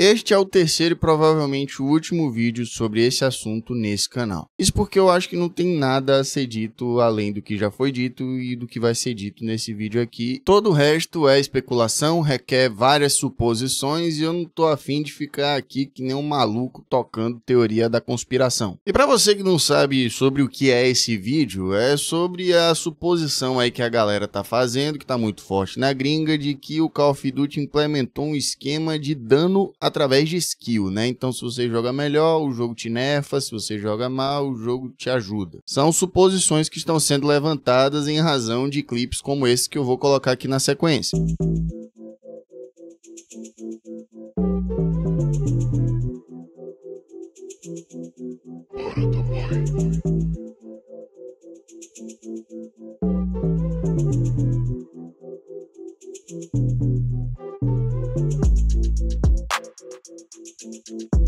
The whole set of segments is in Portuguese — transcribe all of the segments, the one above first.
Este é o terceiro e provavelmente o último vídeo sobre esse assunto nesse canal. Isso porque eu acho que não tem nada a ser dito além do que já foi dito e do que vai ser dito nesse vídeo aqui. Todo o resto é especulação, requer várias suposições e eu não tô afim de ficar aqui que nem um maluco tocando teoria da conspiração. E para você que não sabe sobre o que é esse vídeo, é sobre a suposição aí que a galera tá fazendo, que tá muito forte na gringa, de que o Call of Duty implementou um esquema de dano a através de skill, né? Então, se você joga melhor, o jogo te nerfa, se você joga mal, o jogo te ajuda. São suposições que estão sendo levantadas em razão de clipes como esse que eu vou colocar aqui na sequência. Tá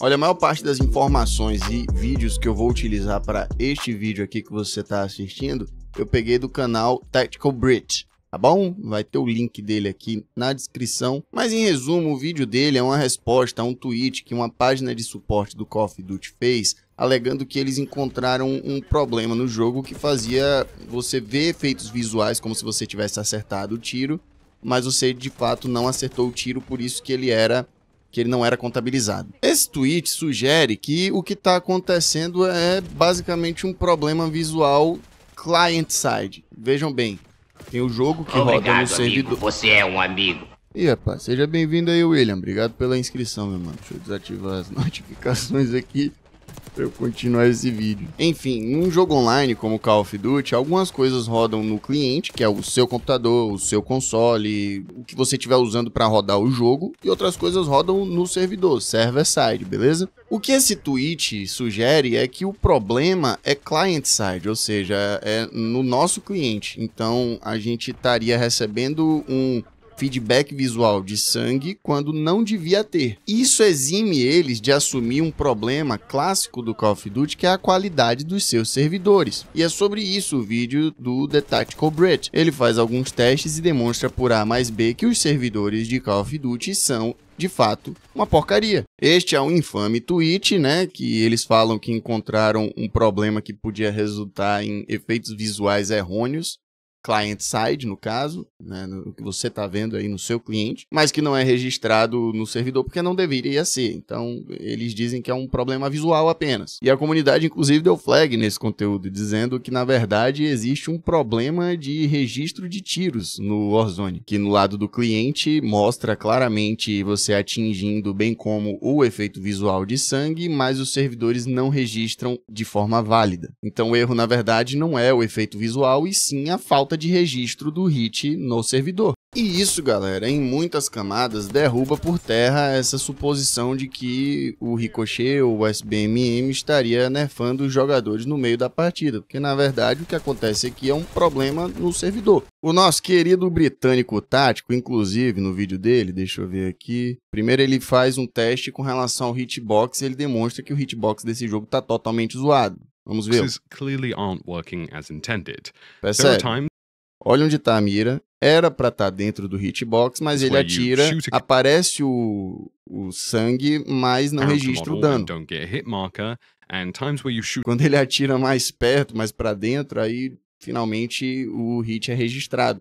Olha, a maior parte das informações e vídeos que eu vou utilizar para este vídeo aqui que você está assistindo, eu peguei do canal Tactical Bridge, tá bom? Vai ter o link dele aqui na descrição. Mas em resumo, o vídeo dele é uma resposta a um tweet que uma página de suporte do Call of Duty fez, alegando que eles encontraram um problema no jogo que fazia você ver efeitos visuais como se você tivesse acertado o tiro, mas você de fato não acertou o tiro, por isso que ele era que ele não era contabilizado. Esse tweet sugere que o que está acontecendo é basicamente um problema visual client-side. Vejam bem, tem o jogo que Obrigado, roda no amigo. servidor. Você é um amigo. E rapaz, seja bem-vindo aí, William. Obrigado pela inscrição, meu mano. Deixa eu desativar as notificações aqui pra eu continuar esse vídeo. Enfim, num jogo online como Call of Duty, algumas coisas rodam no cliente, que é o seu computador, o seu console, o que você estiver usando para rodar o jogo, e outras coisas rodam no servidor, server-side, beleza? O que esse tweet sugere é que o problema é client-side, ou seja, é no nosso cliente. Então a gente estaria recebendo um feedback visual de sangue quando não devia ter. Isso exime eles de assumir um problema clássico do Call of Duty que é a qualidade dos seus servidores. E é sobre isso o vídeo do The Tactical Bridge. Ele faz alguns testes e demonstra por A mais B que os servidores de Call of Duty são de fato, uma porcaria. Este é um infame tweet, né, que eles falam que encontraram um problema que podia resultar em efeitos visuais errôneos client side, no caso, né, no que você está vendo aí no seu cliente, mas que não é registrado no servidor porque não deveria ser. Então, eles dizem que é um problema visual apenas. E a comunidade, inclusive, deu flag nesse conteúdo, dizendo que, na verdade, existe um problema de registro de tiros no Warzone, que no lado do cliente mostra claramente você atingindo, bem como o efeito visual de sangue, mas os servidores não registram de forma válida. Então, o erro, na verdade, não é o efeito visual e sim a falta falta de registro do hit no servidor. E isso, galera, em muitas camadas derruba por terra essa suposição de que o Ricochet ou o SBMM estaria nerfando os jogadores no meio da partida, porque na verdade o que acontece aqui é um problema no servidor. O nosso querido britânico tático, inclusive no vídeo dele, deixa eu ver aqui. Primeiro ele faz um teste com relação ao hitbox e ele demonstra que o hitbox desse jogo está totalmente zoado. Vamos ver. Percebe. Olha onde tá a mira. Era para estar tá dentro do hitbox, mas ele atira, aparece o, o sangue, mas não registra o dano. É Quando ele atira mais perto, mais para dentro, aí finalmente o hit é registrado.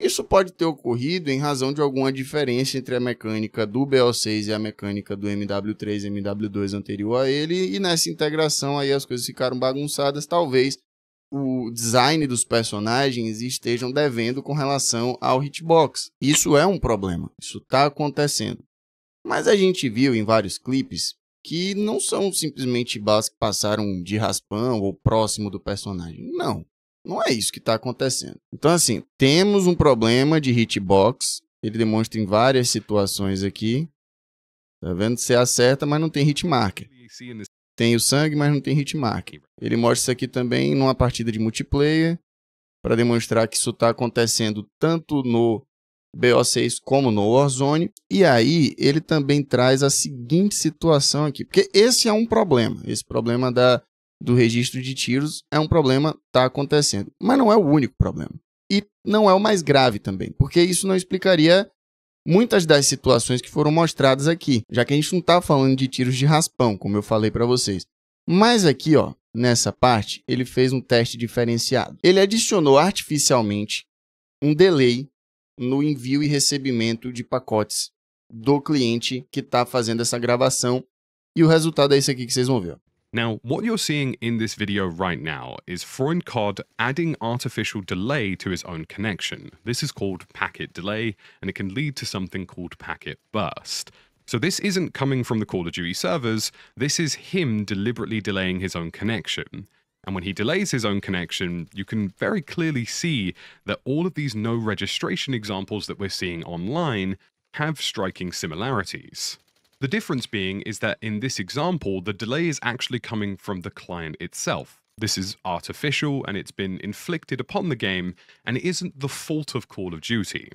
Isso pode ter ocorrido em razão de alguma diferença entre a mecânica do BO6 e a mecânica do MW3 e MW2 anterior a ele, e nessa integração aí as coisas ficaram bagunçadas, talvez o design dos personagens estejam devendo com relação ao hitbox. Isso é um problema, isso está acontecendo. Mas a gente viu em vários clipes que não são simplesmente balas que passaram de raspão ou próximo do personagem. Não, não é isso que está acontecendo. Então, assim, temos um problema de hitbox. Ele demonstra em várias situações aqui. Tá vendo? Você acerta, mas não tem hitmarker tem o sangue, mas não tem hitmark. Ele mostra isso aqui também numa partida de multiplayer, para demonstrar que isso está acontecendo tanto no BO6 como no Warzone. E aí ele também traz a seguinte situação aqui, porque esse é um problema. Esse problema da, do registro de tiros é um problema está acontecendo, mas não é o único problema. E não é o mais grave também, porque isso não explicaria muitas das situações que foram mostradas aqui, já que a gente não está falando de tiros de raspão, como eu falei para vocês. Mas aqui, ó, nessa parte, ele fez um teste diferenciado. Ele adicionou artificialmente um delay no envio e recebimento de pacotes do cliente que está fazendo essa gravação. E o resultado é esse aqui que vocês vão ver. Now, what you're seeing in this video right now is Freund Cod adding artificial delay to his own connection. This is called packet delay, and it can lead to something called packet burst. So this isn't coming from the Call of Duty servers, this is him deliberately delaying his own connection. And when he delays his own connection, you can very clearly see that all of these no registration examples that we're seeing online have striking similarities. The difference being is that in this example, the delay is actually coming from the client itself. This is artificial and it's been inflicted upon the game and isn't the fault of Call of Duty.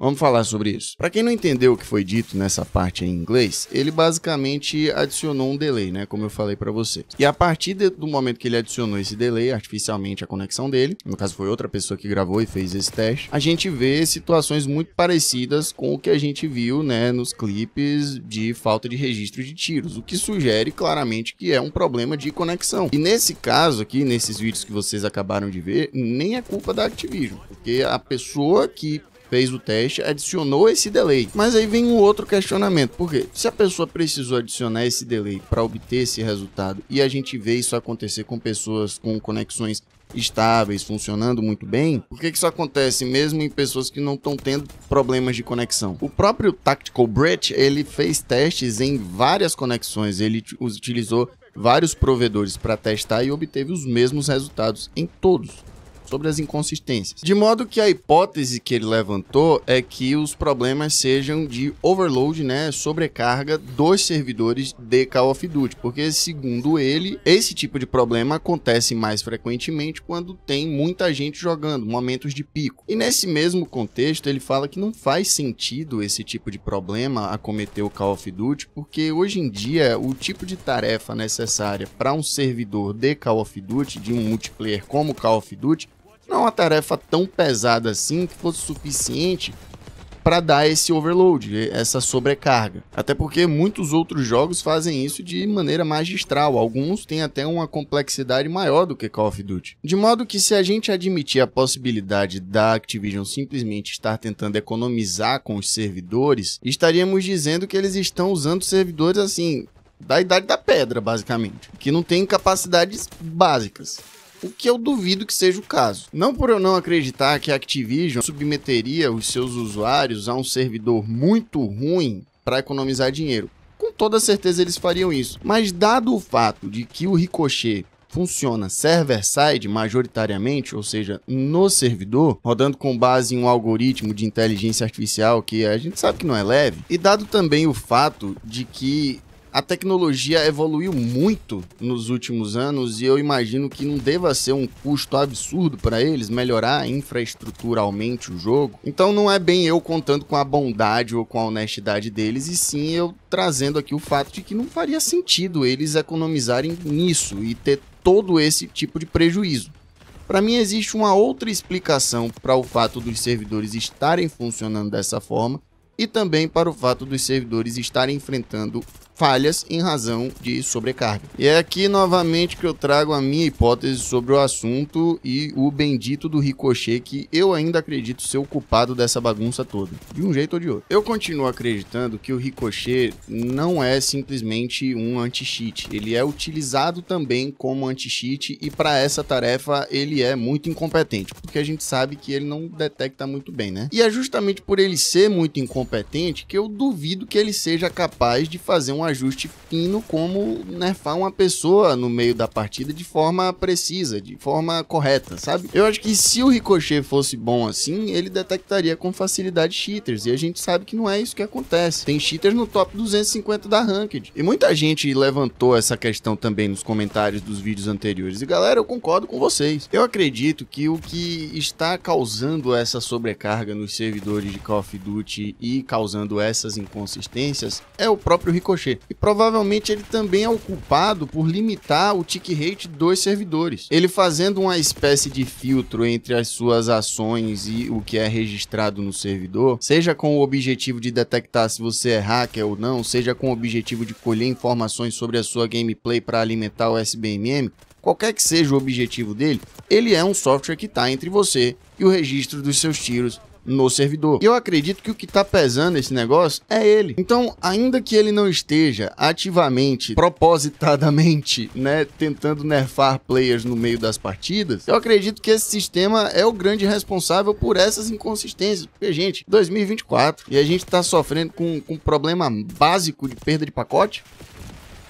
Vamos falar sobre isso. Para quem não entendeu o que foi dito nessa parte em inglês, ele basicamente adicionou um delay, né, como eu falei para você. E a partir de, do momento que ele adicionou esse delay artificialmente a conexão dele, no caso foi outra pessoa que gravou e fez esse teste, a gente vê situações muito parecidas com o que a gente viu, né, nos clipes de falta de registro de tiros, o que sugere claramente que é um problema de conexão. E nesse caso aqui, nesses vídeos que vocês acabaram de ver, nem é culpa da Activision, porque a pessoa que fez o teste, adicionou esse delay. Mas aí vem um outro questionamento, porque se a pessoa precisou adicionar esse delay para obter esse resultado e a gente vê isso acontecer com pessoas com conexões estáveis, funcionando muito bem, por que, que isso acontece mesmo em pessoas que não estão tendo problemas de conexão? O próprio Tactical Bridge, ele fez testes em várias conexões, ele utilizou vários provedores para testar e obteve os mesmos resultados em todos sobre as inconsistências. De modo que a hipótese que ele levantou é que os problemas sejam de overload, né, sobrecarga dos servidores de Call of Duty, porque segundo ele, esse tipo de problema acontece mais frequentemente quando tem muita gente jogando, momentos de pico. E nesse mesmo contexto, ele fala que não faz sentido esse tipo de problema acometer o Call of Duty, porque hoje em dia o tipo de tarefa necessária para um servidor de Call of Duty, de um multiplayer como Call of Duty, não é uma tarefa tão pesada assim que fosse suficiente para dar esse overload, essa sobrecarga. Até porque muitos outros jogos fazem isso de maneira magistral, alguns têm até uma complexidade maior do que Call of Duty. De modo que se a gente admitir a possibilidade da Activision simplesmente estar tentando economizar com os servidores, estaríamos dizendo que eles estão usando servidores assim, da idade da pedra, basicamente, que não tem capacidades básicas o que eu duvido que seja o caso. Não por eu não acreditar que a Activision submeteria os seus usuários a um servidor muito ruim para economizar dinheiro. Com toda certeza eles fariam isso. Mas dado o fato de que o ricochet funciona server-side majoritariamente, ou seja, no servidor, rodando com base em um algoritmo de inteligência artificial que a gente sabe que não é leve, e dado também o fato de que a tecnologia evoluiu muito nos últimos anos e eu imagino que não deva ser um custo absurdo para eles melhorar infraestruturalmente o jogo. Então não é bem eu contando com a bondade ou com a honestidade deles, e sim eu trazendo aqui o fato de que não faria sentido eles economizarem nisso e ter todo esse tipo de prejuízo. Para mim, existe uma outra explicação para o fato dos servidores estarem funcionando dessa forma e também para o fato dos servidores estarem enfrentando falhas em razão de sobrecarga. E é aqui novamente que eu trago a minha hipótese sobre o assunto e o bendito do Ricochet que eu ainda acredito ser o culpado dessa bagunça toda, de um jeito ou de outro. Eu continuo acreditando que o Ricochet não é simplesmente um anti-cheat, ele é utilizado também como anti-cheat e para essa tarefa ele é muito incompetente, porque a gente sabe que ele não detecta muito bem, né? E é justamente por ele ser muito incompetente que eu duvido que ele seja capaz de fazer um ajuste fino como nerfar uma pessoa no meio da partida de forma precisa, de forma correta, sabe? Eu acho que se o Ricochet fosse bom assim, ele detectaria com facilidade cheaters, e a gente sabe que não é isso que acontece. Tem cheaters no top 250 da Ranked. E muita gente levantou essa questão também nos comentários dos vídeos anteriores. E galera, eu concordo com vocês. Eu acredito que o que está causando essa sobrecarga nos servidores de Call of Duty e causando essas inconsistências é o próprio Ricochet. E provavelmente ele também é o culpado por limitar o tick rate dos servidores. Ele fazendo uma espécie de filtro entre as suas ações e o que é registrado no servidor, seja com o objetivo de detectar se você é hacker ou não, seja com o objetivo de colher informações sobre a sua gameplay para alimentar o SBMM, qualquer que seja o objetivo dele, ele é um software que está entre você e o registro dos seus tiros no servidor. E eu acredito que o que está pesando esse negócio é ele. Então, ainda que ele não esteja ativamente, propositadamente, né, tentando nerfar players no meio das partidas, eu acredito que esse sistema é o grande responsável por essas inconsistências. Porque, gente, 2024 e a gente está sofrendo com, com um problema básico de perda de pacote.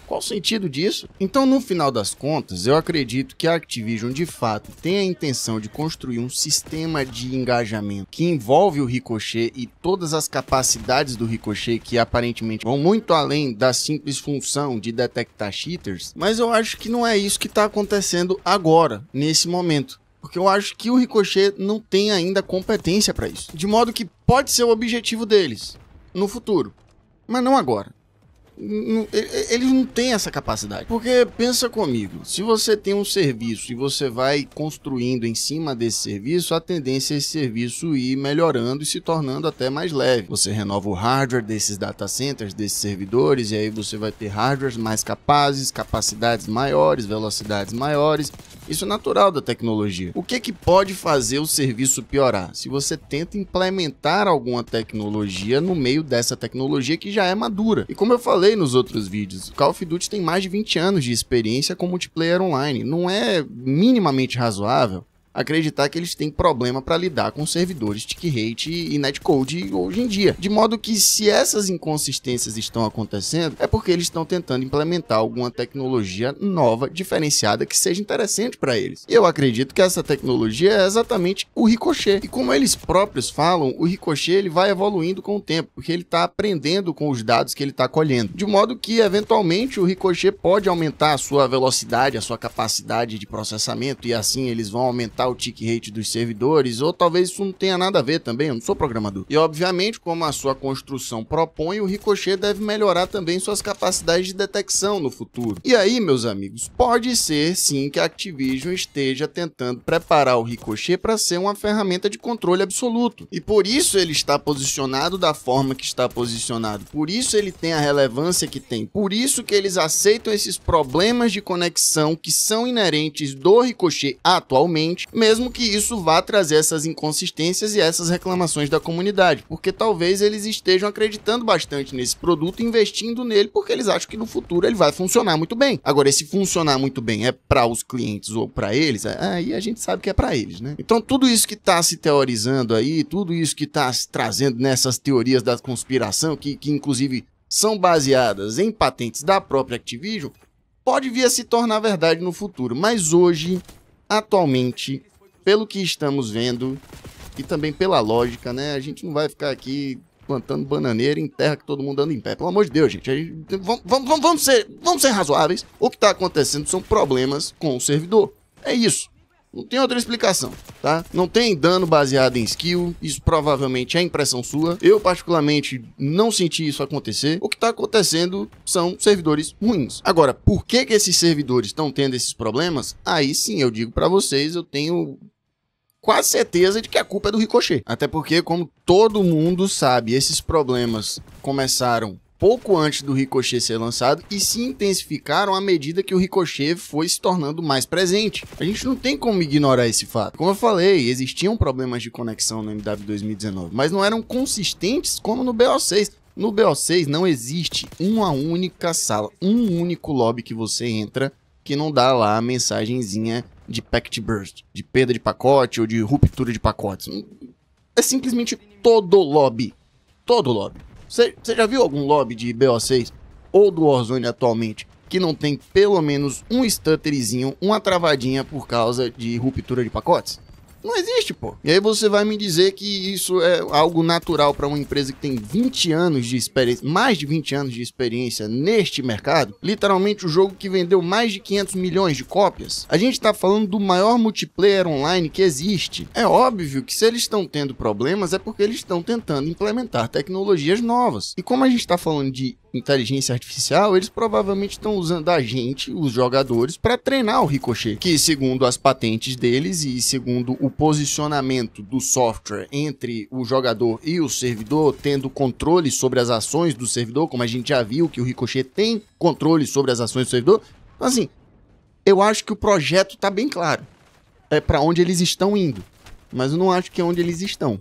Qual o sentido disso? Então, no final das contas, eu acredito que a Activision de fato tem a intenção de construir um sistema de engajamento que envolve o Ricochet e todas as capacidades do Ricochet que aparentemente vão muito além da simples função de detectar cheaters, mas eu acho que não é isso que está acontecendo agora, nesse momento porque eu acho que o Ricochet não tem ainda competência para isso. De modo que pode ser o objetivo deles no futuro, mas não agora eles não têm essa capacidade. Porque pensa comigo, se você tem um serviço e você vai construindo em cima desse serviço, a tendência é esse serviço ir melhorando e se tornando até mais leve. Você renova o hardware desses data centers, desses servidores, e aí você vai ter hardwares mais capazes, capacidades maiores, velocidades maiores. Isso é natural da tecnologia. O que que pode fazer o serviço piorar? Se você tenta implementar alguma tecnologia no meio dessa tecnologia que já é madura. E como eu falei, falei nos outros vídeos, o Call of Duty tem mais de 20 anos de experiência com multiplayer online. Não é minimamente razoável acreditar que eles têm problema para lidar com servidores tick rate e netcode hoje em dia. De modo que se essas inconsistências estão acontecendo, é porque eles estão tentando implementar alguma tecnologia nova, diferenciada, que seja interessante para eles. E eu acredito que essa tecnologia é exatamente o ricochet. E como eles próprios falam, o ricochet ele vai evoluindo com o tempo, porque ele está aprendendo com os dados que ele está colhendo. De modo que, eventualmente, o ricochet pode aumentar a sua velocidade, a sua capacidade de processamento, e assim eles vão aumentar o tick rate dos servidores, ou talvez isso não tenha nada a ver também, eu não sou programador. E obviamente, como a sua construção propõe, o Ricochet deve melhorar também suas capacidades de detecção no futuro. E aí, meus amigos, pode ser sim que a Activision esteja tentando preparar o Ricochet para ser uma ferramenta de controle absoluto. E por isso ele está posicionado da forma que está posicionado, por isso ele tem a relevância que tem, por isso que eles aceitam esses problemas de conexão que são inerentes do Ricochet atualmente mesmo que isso vá trazer essas inconsistências e essas reclamações da comunidade, porque talvez eles estejam acreditando bastante nesse produto, investindo nele, porque eles acham que no futuro ele vai funcionar muito bem. Agora, se funcionar muito bem é para os clientes ou para eles, é, aí a gente sabe que é para eles, né? Então, tudo isso que está se teorizando aí, tudo isso que está se trazendo nessas teorias da conspiração, que, que inclusive são baseadas em patentes da própria Activision, pode vir a se tornar verdade no futuro, mas hoje atualmente, pelo que estamos vendo e também pela lógica, né? A gente não vai ficar aqui plantando bananeira em terra que todo mundo anda em pé. Pelo amor de Deus, gente. gente vamos, vamos, vamos, ser, vamos ser razoáveis. O que está acontecendo são problemas com o servidor. É isso. Não tem outra explicação, tá? Não tem dano baseado em skill, isso provavelmente é impressão sua. Eu, particularmente, não senti isso acontecer. O que tá acontecendo são servidores ruins. Agora, por que que esses servidores estão tendo esses problemas? Aí sim, eu digo para vocês, eu tenho quase certeza de que a culpa é do Ricochet. Até porque, como todo mundo sabe, esses problemas começaram pouco antes do Ricochet ser lançado e se intensificaram à medida que o Ricochet foi se tornando mais presente. A gente não tem como ignorar esse fato. Como eu falei, existiam problemas de conexão no MW 2019, mas não eram consistentes como no BO6. No BO6 não existe uma única sala, um único lobby que você entra que não dá lá a mensagenzinha de Pact burst, de perda de pacote ou de ruptura de pacotes. É simplesmente todo lobby. Todo lobby. Você já viu algum lobby de BO6 ou do Warzone atualmente que não tem pelo menos um stutterzinho, uma travadinha por causa de ruptura de pacotes? Não existe, pô. E aí você vai me dizer que isso é algo natural para uma empresa que tem 20 anos de experiência, mais de 20 anos de experiência neste mercado, literalmente o jogo que vendeu mais de 500 milhões de cópias. A gente tá falando do maior multiplayer online que existe. É óbvio que se eles estão tendo problemas é porque eles estão tentando implementar tecnologias novas. E como a gente tá falando de inteligência artificial, eles provavelmente estão usando a gente, os jogadores, para treinar o Ricochet, que segundo as patentes deles e segundo o posicionamento do software entre o jogador e o servidor, tendo controle sobre as ações do servidor, como a gente já viu que o Ricochet tem controle sobre as ações do servidor. Então, assim, eu acho que o projeto está bem claro. É para onde eles estão indo, mas eu não acho que é onde eles estão.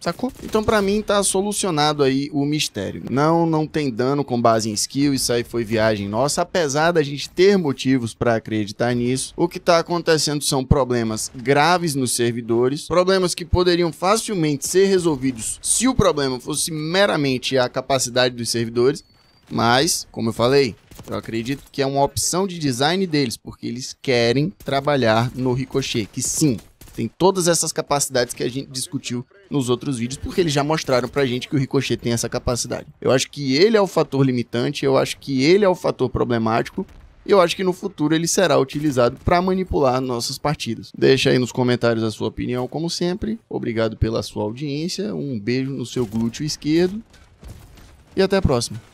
Sacou? Então para mim tá solucionado aí o mistério. Não, não tem dano com base em skill, isso aí foi viagem nossa, apesar da gente ter motivos para acreditar nisso. O que tá acontecendo são problemas graves nos servidores, problemas que poderiam facilmente ser resolvidos se o problema fosse meramente a capacidade dos servidores, mas, como eu falei, eu acredito que é uma opção de design deles, porque eles querem trabalhar no Ricochet, que sim, tem todas essas capacidades que a gente discutiu nos outros vídeos, porque eles já mostraram pra gente que o Ricochet tem essa capacidade. Eu acho que ele é o fator limitante, eu acho que ele é o fator problemático, e eu acho que no futuro ele será utilizado para manipular nossas partidas. Deixa aí nos comentários a sua opinião, como sempre. Obrigado pela sua audiência, um beijo no seu glúteo esquerdo e até a próxima.